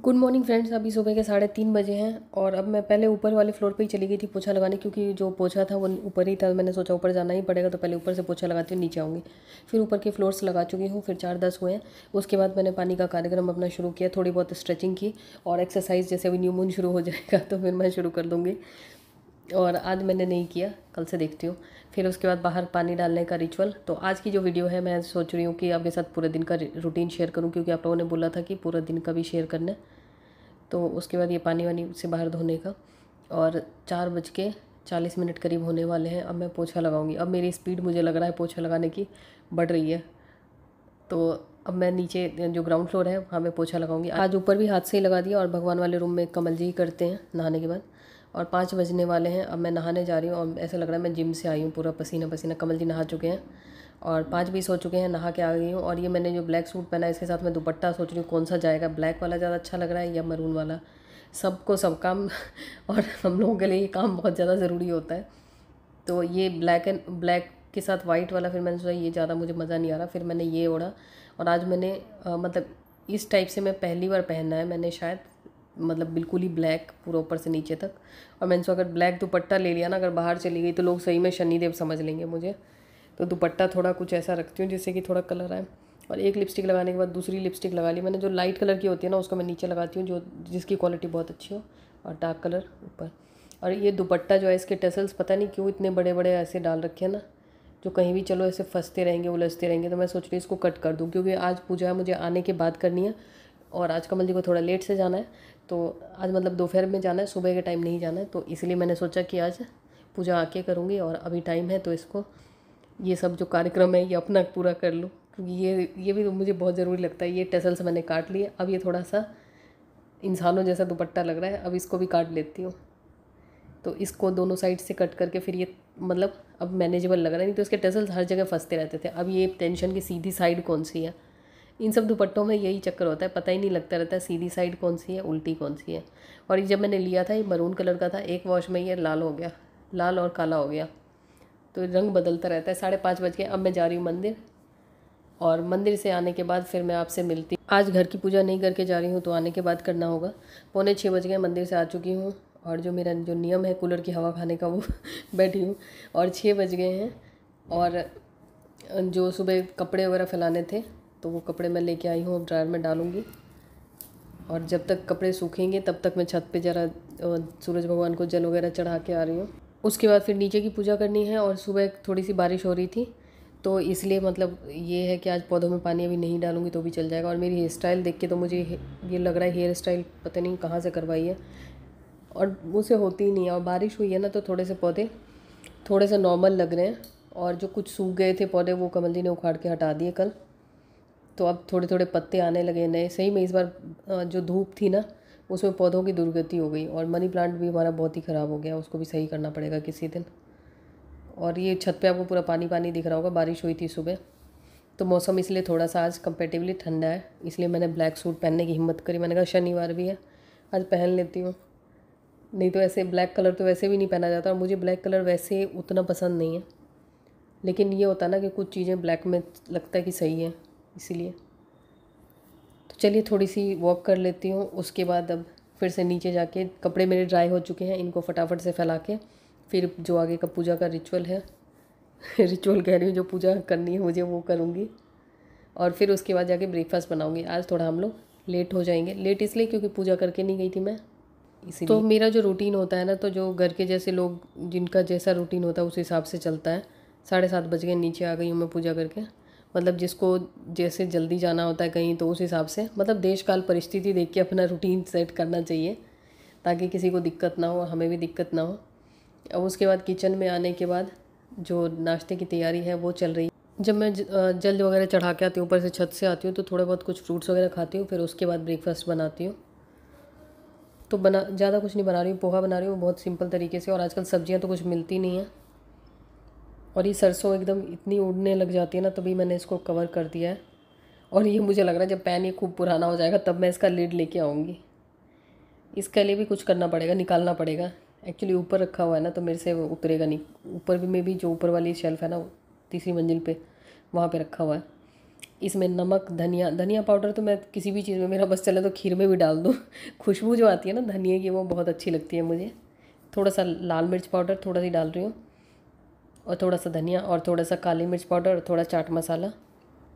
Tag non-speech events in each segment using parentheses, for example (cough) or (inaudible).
good morning friends अभी सुबह के साढ़े तीन बजे हैं और अब मैं पहले ऊपर वाले फ्लोर पे ही चली गई थी पोछा लगाने क्योंकि जो पोछा था वो ऊपर ही था मैंने सोचा ऊपर जाना ही पड़ेगा तो पहले ऊपर से पोछा लगाती हूँ नीचे आऊँगी फिर ऊपर के फ्लोर्स लगा चुकी हूँ फिर चार दस हुए हैं उसके बाद मैंने पानी का कार्यक्रम अपना शुरू किया थोड़ी बहुत स्ट्रेचिंग की और एक्सरसाइज जैसे अभी न्यू मून शुरू हो जाएगा तो फिर मैं शुरू कर दूँगी और आज मैंने नहीं किया कल से देखती हूँ फिर उसके बाद बाहर पानी डालने का रिचुअल तो आज की जो वीडियो है मैं सोच रही हूँ कि आपके साथ पूरे दिन का रूटीन शेयर करूँ क्योंकि आप लोगों ने बोला था कि पूरा दिन का भी शेयर करना तो उसके बाद ये पानी वानी से बाहर धोने का और चार बज के चालीस मिनट करीब होने वाले हैं अब मैं पोछा लगाऊंगी अब मेरी स्पीड मुझे लग रहा है पोछा लगाने की बढ़ रही है तो अब मैं नीचे जो ग्राउंड फ्लोर है वहाँ मैं पोछा लगाऊंगी आज ऊपर भी हाथ से ही लगा दिया और भगवान वाले रूम में कमल जी ही करते हैं नहाने के बाद और पाँच बजने वाले हैं अब मैं नहाने जा रही हूँ और ऐसा लग रहा है मैं जिम से आई हूँ पूरा पसीना पसीना कमल जी नहा चुके हैं और पाँच बीस हो चुके हैं नहा के आ गई हूँ और ये मैंने जो ब्लैक सूट पहना है इसके साथ मैं दुपट्टा सोच रही हूँ कौन सा जाएगा ब्लैक वाला ज़्यादा अच्छा लग रहा है या मरून वाला सबको सब काम (laughs) और हम लोगों के लिए ये काम बहुत ज़्यादा ज़रूरी होता है तो ये ब्लैक एंड ब्लैक के साथ वाइट वाला फिर मैंने सोचा ये ज़्यादा मुझे मज़ा नहीं आ रहा फिर मैंने ये ओढ़ा और आज मैंने मतलब इस टाइप से मैं पहली बार पहनना है मैंने शायद मतलब बिल्कुल ही ब्लैक पूरा ऊपर से नीचे तक और मैंने सोचा अगर ब्लैक दुपट्टा ले लिया ना अगर बाहर चली गई तो लोग सही में शनिदेव समझ लेंगे मुझे तो दुपट्टा थोड़ा कुछ ऐसा रखती हूँ जिससे कि थोड़ा कलर आए और एक लिपस्टिक लगाने के बाद दूसरी लिपस्टिक लगा ली मैंने जो लाइट कलर की होती है ना उसको मैं नीचे लगाती हूँ जो जिसकी क्वालिटी बहुत अच्छी हो और डार्क कलर ऊपर और ये दुपट्टा जो है इसके टसल्स पता नहीं क्यों इतने बड़े बड़े ऐसे डाल रखे हैं ना जो कहीं भी चलो ऐसे फंसते रहेंगे उलझते रहेंगे तो मैं सोच रही इसको कट कर दूँ क्योंकि आज पूजा है मुझे आने के बाद करनी है और आज कमल जी को थोड़ा लेट से जाना है तो आज मतलब दोपहर में जाना है सुबह के टाइम नहीं जाना है तो इसलिए मैंने सोचा कि आज पूजा आके करूँगी और अभी टाइम है तो इसको ये सब जो कार्यक्रम है ये अपना पूरा कर लूँ क्योंकि ये ये भी मुझे बहुत ज़रूरी लगता है ये टेसल्स मैंने काट लिए अब ये थोड़ा सा इंसानों जैसा दुपट्टा लग रहा है अब इसको भी काट लेती हूँ तो इसको दोनों साइड से कट करके फिर ये मतलब अब मैनेजेबल लग रहा है नहीं तो इसके टेसल्स हर जगह फंसते रहते थे अब ये टेंशन की सीधी साइड कौन सी है इन सब दुपट्टों में यही चक्कर होता है पता ही नहीं लगता रहता है सीधी साइड कौन सी है उल्टी कौन सी है और ये जब मैंने लिया था ये मरून कलर का था एक वॉश में ये लाल हो गया लाल और काला हो गया तो रंग बदलता रहता है साढ़े पाँच बज के अब मैं जा रही हूँ मंदिर और मंदिर से आने के बाद फिर मैं आपसे मिलती आज घर की पूजा नहीं करके जा रही हूँ तो आने के बाद करना होगा पौने छः बज गए मंदिर से आ चुकी हूँ और जो मेरा जो नियम है कूलर की हवा खाने का वो (laughs) बैठी हूँ और छः बज गए हैं और जो सुबह कपड़े वगैरह फैलाने थे तो वो कपड़े मैं लेके आई हूँ अब ड्रायर में डालूँगी और जब तक कपड़े सूखेंगे तब तक मैं छत पे ज़रा सूरज भगवान को जल वगैरह चढ़ा के आ रही हूँ उसके बाद फिर नीचे की पूजा करनी है और सुबह थोड़ी सी बारिश हो रही थी तो इसलिए मतलब ये है कि आज पौधों में पानी अभी नहीं डालूंगी तो भी चल जाएगा और मेरी हेयर स्टाइल देख के तो मुझे ये लग रहा है हेयर स्टाइल पता नहीं कहाँ से करवाई है और मुझसे होती ही नहीं है और बारिश हुई है ना तो थोड़े से पौधे थोड़े से नॉर्मल लग रहे हैं और जो कुछ सूख गए थे पौधे वो कमल जी ने उखाड़ के हटा दिए कल तो अब थोड़े थोड़े पत्ते आने लगे नए सही में इस बार जो धूप थी ना उसमें पौधों की दुर्गति हो गई और मनी प्लांट भी हमारा बहुत ही ख़राब हो गया उसको भी सही करना पड़ेगा किसी दिन और ये छत पे आपको पूरा पानी पानी दिख रहा होगा बारिश हुई थी सुबह तो मौसम इसलिए थोड़ा सा आज कंपेटिवली ठंडा है इसलिए मैंने ब्लैक सूट पहनने की हिम्मत करी मैंने कहा शनिवार भी है आज पहन लेती हूँ नहीं तो ऐसे ब्लैक कलर तो वैसे भी नहीं पहना जाता और मुझे ब्लैक कलर वैसे उतना पसंद नहीं है लेकिन ये होता ना कि कुछ चीज़ें ब्लैक में लगता है कि सही है इसीलिए तो चलिए थोड़ी सी वॉक कर लेती हूँ उसके बाद अब फिर से नीचे जाके कपड़े मेरे ड्राई हो चुके हैं इनको फटाफट से फैला के फिर जो आगे का पूजा का रिचुअल है रिचुअल (laughs) कह रही हूँ जो पूजा करनी है मुझे वो करूँगी और फिर उसके बाद जाके ब्रेकफास्ट बनाऊँगी आज थोड़ा हम लोग लेट हो जाएंगे लेट इसलिए क्योंकि पूजा करके नहीं गई थी मैं इसी तो मेरा जो रूटीन होता है ना तो जो घर के जैसे लोग जिनका जैसा रूटीन होता है उस हिसाब से चलता है साढ़े सात बज गए नीचे आ गई हूँ मैं पूजा करके मतलब जिसको जैसे जल्दी जाना होता है कहीं तो उस हिसाब से मतलब देश काल परिस्थिति देख के अपना रूटीन सेट करना चाहिए ताकि किसी को दिक्कत ना हो हमें भी दिक्कत ना हो अब उसके बाद किचन में आने के बाद जो नाश्ते की तैयारी है वो चल रही है जब मैं जल्द वगैरह चढ़ा के आती हूँ ऊपर से छत से आती हूँ तो थोड़ा बहुत कुछ फ्रूट्स वगैरह खाती हूँ फिर उसके बाद ब्रेकफास्ट बनाती हूँ तो बना ज़्यादा कुछ नहीं बना रही हूँ पोहा बना रही हूँ बहुत सिंपल तरीके से और आजकल सब्ज़ियाँ तो कुछ मिलती नहीं हैं और ये सरसों एकदम इतनी उड़ने लग जाती है ना तभी मैंने इसको कवर कर दिया है और ये मुझे लग रहा है जब पैन ये खूब पुराना हो जाएगा तब मैं इसका लीड लेके आऊँगी इसके लिए भी कुछ करना पड़ेगा निकालना पड़ेगा एक्चुअली ऊपर रखा हुआ है ना तो मेरे से वो उतरेगा नहीं ऊपर भी में भी जो ऊपर वाली शेल्फ़ है ना तीसरी मंजिल पे वहाँ पे रखा हुआ है इसमें नमक धनिया धनिया पाउडर तो मैं किसी भी चीज़ में मेरा बस चले तो खीर में भी डाल दूँ (laughs) खुशबू जो आती है ना धनिया की वो बहुत अच्छी लगती है मुझे थोड़ा सा लाल मिर्च पाउडर थोड़ा सी डाल रही हूँ और थोड़ा सा धनिया और थोड़ा सा काली मिर्च पाउडर और थोड़ा चाट मसाला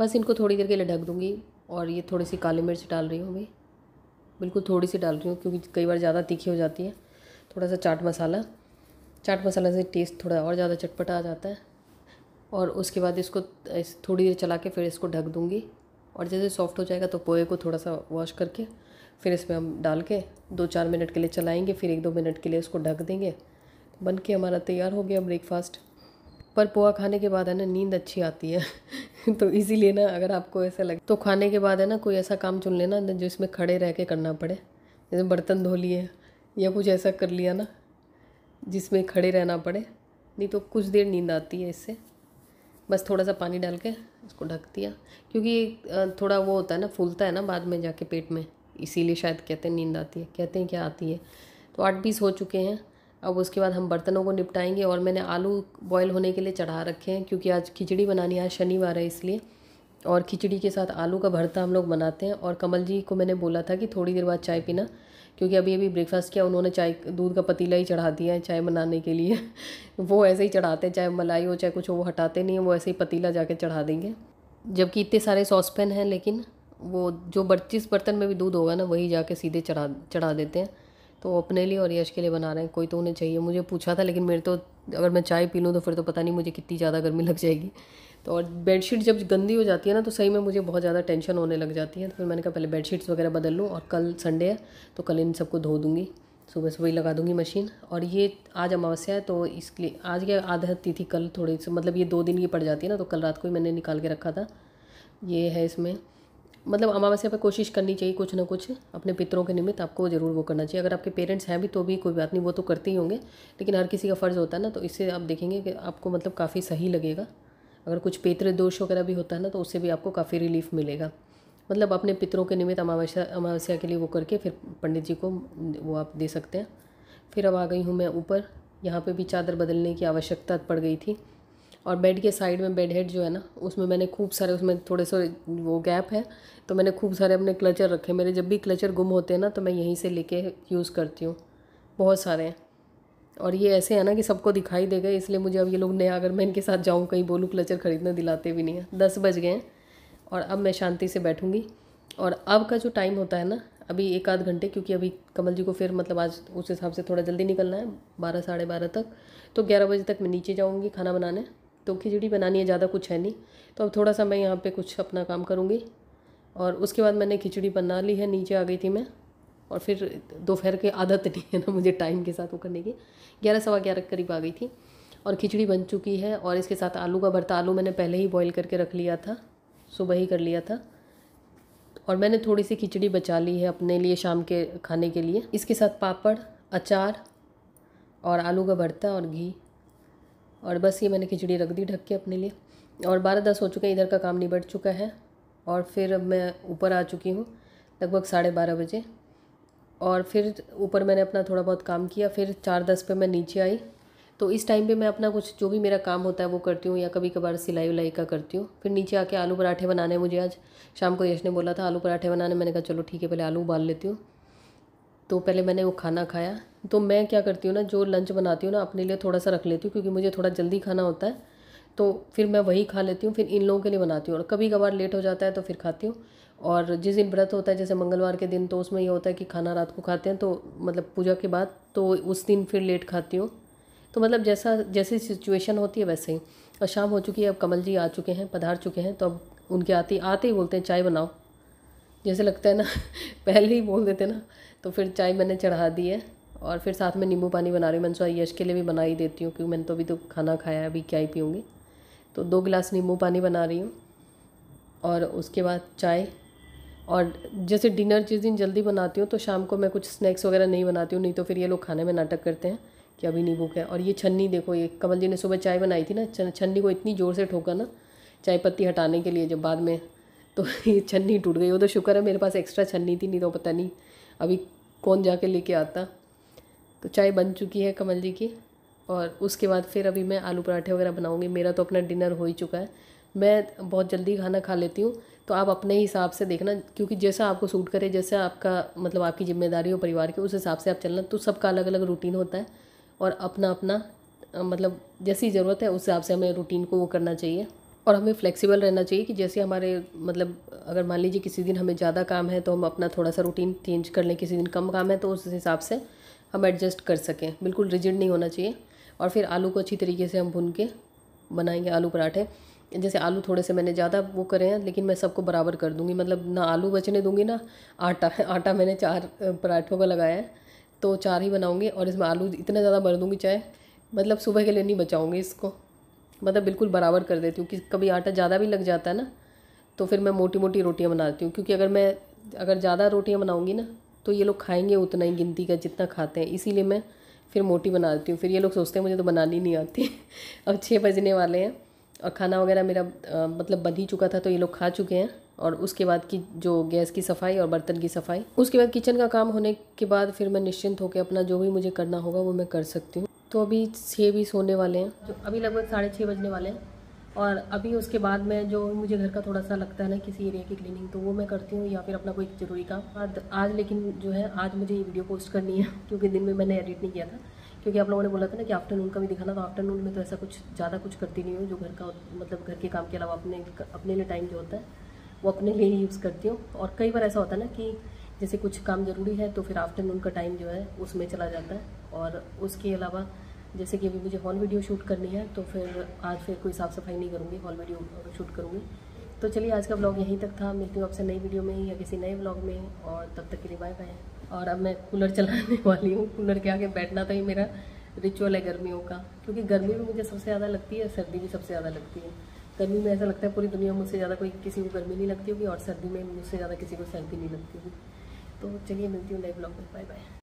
बस इनको थोड़ी देर के लिए ढक दूँगी और ये थोड़ी सी काली मिर्च डाल रही हूँ मैं बिल्कुल थोड़ी सी डाल रही हूँ क्योंकि कई बार ज़्यादा तीखी हो जाती है थोड़ा सा चाट मसाला चाट मसाला से टेस्ट थोड़ा और ज़्यादा चटपटा आ जाता है और उसके बाद इसको थोड़ी देर चला के फिर इसको ढक दूँगी और जैसे सॉफ्ट हो जाएगा तो पोहे को थोड़ा सा वॉश करके फिर इसमें हम डाल के दो चार मिनट के लिए चलाएँगे फिर एक दो मिनट के लिए इसको ढक देंगे बन के हमारा तैयार हो गया ब्रेकफास्ट पर पोहा खाने के बाद है ना नींद अच्छी आती है (laughs) तो इसीलिए ना अगर आपको ऐसा लगे तो खाने के बाद है ना कोई ऐसा काम चुन लेना जो इसमें खड़े रह के करना पड़े जैसे बर्तन धो लिए या कुछ ऐसा कर लिया ना जिसमें खड़े रहना पड़े नहीं तो कुछ देर नींद आती है इससे बस थोड़ा सा पानी डाल के उसको ढक दिया क्योंकि थोड़ा वो होता है ना फूलता है ना बाद में जाके पेट में इसीलिए शायद कहते हैं नींद आती है कहते हैं क्या आती है तो आठ बीस हो चुके हैं अब उसके बाद हम बर्तनों को निपटाएंगे और मैंने आलू बॉयल होने के लिए चढ़ा रखे हैं क्योंकि आज खिचड़ी बनानी है आज शनिवार है इसलिए और खिचड़ी के साथ आलू का भरता हम लोग बनाते हैं और कमल जी को मैंने बोला था कि थोड़ी देर बाद चाय पीना क्योंकि अभी अभी ब्रेकफास्ट किया उन्होंने चाय दूध का पतीला ही चढ़ा दिया है चाय बनाने के लिए (laughs) वो ऐसे ही चढ़ाते हैं चाहे मलाई हो चाहे कुछ हो वो हटाते नहीं हैं वो ऐसे ही पतीला जाके चढ़ा देंगे जबकि इतने सारे सॉस पैन हैं लेकिन वो जो बर्तन में भी दूध होगा ना वही जाके सीधे चढ़ा चढ़ा देते हैं तो अपने लिए और यश के लिए बना रहे हैं कोई तो उन्हें चाहिए मुझे पूछा था लेकिन मेरे तो अगर मैं चाय पी लूँ तो फिर तो पता नहीं मुझे कितनी ज़्यादा गर्मी लग जाएगी तो और बेडशीट जब गंदी हो जाती है ना तो सही में मुझे बहुत ज़्यादा टेंशन होने लग जाती है तो फिर मैंने कहा पहले बेडशीट्स वगैरह बदल लूँ और कल संडे है तो कल इन सबको धो दूँगी सुबह सुबह ही लगा दूँगी मशीन और ये आज अमावस्या है तो इसलिए आज क्या आधा तिथि कल थोड़ी सी मतलब ये दो दिन की पड़ जाती है ना तो कल रात को ही मैंने निकाल के रखा था ये है इसमें मतलब अमावस्या पर कोशिश करनी चाहिए कुछ ना कुछ अपने पितरों के निमित्त आपको ज़रूर वो करना चाहिए अगर आपके पेरेंट्स हैं भी तो भी कोई बात नहीं वो तो करते ही होंगे लेकिन हर किसी का फ़र्ज़ होता है ना तो इससे आप देखेंगे कि आपको मतलब काफ़ी सही लगेगा अगर कुछ पितृ दोष वगैरह भी होता है ना तो उससे भी आपको काफ़ी रिलीफ मिलेगा मतलब अपने पितरों के निमित्त अमावस्या अमावस्या के लिए वो करके फिर पंडित जी को वो आप दे सकते हैं फिर अब आ गई हूँ मैं ऊपर यहाँ पे भी चादर बदलने की आवश्यकता पड़ गई थी और बेड के साइड में बेड हेड जो है ना उसमें मैंने खूब सारे उसमें थोड़े से वो गैप है तो मैंने खूब सारे अपने क्लचर रखे मेरे जब भी क्लचर गुम होते हैं ना तो मैं यहीं से लेके यूज़ करती हूँ बहुत सारे हैं और ये ऐसे है ना कि सबको दिखाई देगा इसलिए मुझे अब ये लोग नया अगर मैं इनके साथ जाऊँ कहीं बोलूँ क्लचर खरीदने दिलाते भी नहीं हैं दस बज गए हैं और अब मैं शांति से बैठूँगी और अब का जो टाइम होता है ना अभी एक आध घंटे क्योंकि अभी कमल जी को फिर मतलब आज उस हिसाब से थोड़ा जल्दी निकलना है बारह साढ़े बारह तक तो ग्यारह बजे तक मैं नीचे जाऊँगी खाना बनाने तो खिचड़ी बनानी है ज़्यादा कुछ है नहीं तो अब थोड़ा सा मैं यहाँ पे कुछ अपना काम करूँगी और उसके बाद मैंने खिचड़ी बना ली है नीचे आ गई थी मैं और फिर दोपहर के आदत नहीं है ना मुझे टाइम के साथ वो करने की ग्यारह सवा ग्यारह करीब आ गई थी और खिचड़ी बन चुकी है और इसके साथ आलू का भरता आलू मैंने पहले ही बॉईल करके रख लिया था सुबह ही कर लिया था और मैंने थोड़ी सी खिचड़ी बचा ली है अपने लिए शाम के खाने के लिए इसके साथ पापड़ अचार और आलू का भरता और घी और बस ये मैंने खिचड़ी रख दी ढक के अपने लिए और बारह दस हो चुके हैं इधर का काम निबट चुका है और फिर अब मैं ऊपर आ चुकी हूँ लगभग साढ़े बारह बजे और फिर ऊपर मैंने अपना थोड़ा बहुत काम किया फिर चार दस पे मैं नीचे आई तो इस टाइम पे मैं अपना कुछ जो भी मेरा काम होता है वो करती हूँ या कभी कभार सिलाई उलाई का करती हूँ फिर नीचे आके आलू पराठे बनाने मुझे आज शाम को यश ने बोला था आलू पराठे बनाने मैंने कहा चलो ठीक है पहले आलू उबाल लेती हूँ तो पहले मैंने वो खाना खाया तो मैं क्या करती हूँ ना जो लंच बनाती हूँ ना अपने लिए थोड़ा सा रख लेती हूँ क्योंकि मुझे थोड़ा जल्दी खाना होता है तो फिर मैं वही खा लेती हूँ फिर इन लोगों के लिए बनाती हूँ और कभी कभार लेट हो जाता है तो फिर खाती हूँ और जिस दिन व्रत होता है जैसे मंगलवार के दिन तो उसमें ये होता है कि खाना रात को खाते हैं तो मतलब पूजा के बाद तो उस दिन फिर लेट खाती हूँ तो मतलब जैसा जैसी सिचुएशन होती है वैसे ही और शाम हो चुकी है अब कमल जी आ चुके हैं पधार चुके हैं तो अब उनके आते आते ही बोलते हैं चाय बनाओ जैसे लगता है ना (laughs) पहले ही बोल देते ना तो फिर चाय मैंने चढ़ा दी है और फिर साथ में नींबू पानी बना रही हूँ मैंने सोचा यश के लिए भी बना ही देती हूँ क्योंकि मैंने तो अभी तो खाना खाया है अभी क्या ही पीऊँगी तो दो गिलास नींबू पानी बना रही हूँ और उसके बाद चाय और जैसे डिनर जिस दिन जल्दी बनाती हूँ तो शाम को मैं कुछ स्नैक्स वगैरह नहीं बनाती हूँ नहीं तो फिर ये लोग खाने में नाटक करते हैं कि अभी नहीं भूखे और ये छन्नी देखो ये कमल जी ने सुबह चाय बनाई थी ना छन्नी को इतनी ज़ोर से ठोका ना चाय पत्ती हटाने के लिए जब बाद में तो (laughs) ये छन्नी टूट गई वो तो शुक्र है मेरे पास एक्स्ट्रा छन्नी थी नहीं तो पता नहीं अभी कौन जाके लेके आता तो चाय बन चुकी है कमल जी की और उसके बाद फिर अभी मैं आलू पराठे वगैरह बनाऊँगी मेरा तो अपना डिनर हो ही चुका है मैं बहुत जल्दी खाना खा लेती हूँ तो आप अपने हिसाब से देखना क्योंकि जैसा आपको सूट करे जैसा आपका मतलब आपकी जिम्मेदारी हो परिवार की उस हिसाब से आप चलना तो सबका अलग अलग रूटीन होता है और अपना अपना मतलब जैसी ज़रूरत है उस हिसाब से हमें रूटीन को वो करना चाहिए और हमें फ्लेक्सिबल रहना चाहिए कि जैसे हमारे मतलब अगर मान लीजिए किसी दिन हमें ज़्यादा काम है तो हम अपना थोड़ा सा रूटीन चेंज कर लें किसी दिन कम काम है तो उस हिसाब से हम एडजस्ट कर सकें बिल्कुल रिजिड नहीं होना चाहिए और फिर आलू को अच्छी तरीके से हम भून के बनाएंगे आलू पराठे जैसे आलू थोड़े से मैंने ज़्यादा वो करे हैं लेकिन मैं सबको बराबर कर दूँगी मतलब ना आलू बचने दूंगी ना आटा (laughs) आटा मैंने चार पराठों का लगाया है तो चार ही बनाऊँगी और इसमें आलू इतना ज़्यादा भर दूँगी चाहे मतलब सुबह के लिए नहीं बचाऊँगी इसको मतलब बिल्कुल बराबर कर देती हूँ कि कभी आटा ज़्यादा भी लग जाता है ना तो फिर मैं मोटी मोटी रोटियाँ बना देती हूँ क्योंकि अगर मैं अगर ज़्यादा रोटियाँ बनाऊँगी ना तो ये लोग खाएंगे उतना ही गिनती का जितना खाते हैं इसीलिए मैं फिर मोटी बना देती हूँ फिर ये लोग सोचते हैं मुझे तो बनानी नहीं आती (laughs) अब छः बजने वाले हैं और खाना वगैरह मेरा आ, मतलब बन ही चुका था तो ये लोग खा चुके हैं और उसके बाद की जो गैस की सफाई और बर्तन की सफाई उसके बाद किचन का काम होने के बाद फिर मैं निश्चिंत होकर अपना जो भी मुझे करना होगा वो मैं कर सकती हूँ तो अभी छः बीस होने वाले हैं जो अभी लगभग साढ़े छः बजने वाले हैं और अभी उसके बाद में जो मुझे घर का थोड़ा सा लगता है ना किसी एरिया की क्लीनिंग तो वो मैं करती हूँ या फिर अपना कोई ज़रूरी काम आज आज लेकिन जो है आज मुझे ये वीडियो पोस्ट करनी है (laughs) क्योंकि दिन में मैंने एडिट नहीं किया था क्योंकि आप लोगों ने बोला था ना कि आफ्टरनून का भी दिखाना तो आफ्टरनून में तो ऐसा कुछ ज़्यादा कुछ करती नहीं हूँ जो घर का मतलब घर के काम के अलावा अपने अपने लिए टाइम जो होता है वो अपने लिए यूज़ करती हूँ और कई बार ऐसा होता है ना कि जैसे कुछ काम ज़रूरी है तो फिर आफ्टरनून का टाइम जो है उसमें चला जाता है और उसके अलावा जैसे कि अभी मुझे हॉल वीडियो शूट करनी है तो फिर आज फिर कोई साफ़ सफाई नहीं करूँगी हॉल वीडियो शूट करूँगी तो चलिए आज का ब्लॉग यहीं तक था मिलती हूँ आपसे नई वीडियो में या किसी नए ब्लॉग में और तब तक के लिए बाय बाय और अब मैं कूलर चलाने (laughs) वाली हूँ कूलर के आगे बैठना तो ही मेरा रिचुअल है गर्मियों का क्योंकि गर्मी भी मुझे सबसे ज़्यादा लगती है सर्दी भी सबसे ज़्यादा लगती है गर्मी में ऐसा लगता है पूरी दुनिया मुझसे ज़्यादा कोई किसी को गर्मी नहीं लगती होगी और सर्दी में मुझसे ज़्यादा किसी को सर्दी नहीं लगती होगी तो चलिए मिलती हूँ नए ब्लॉग में बाय बाय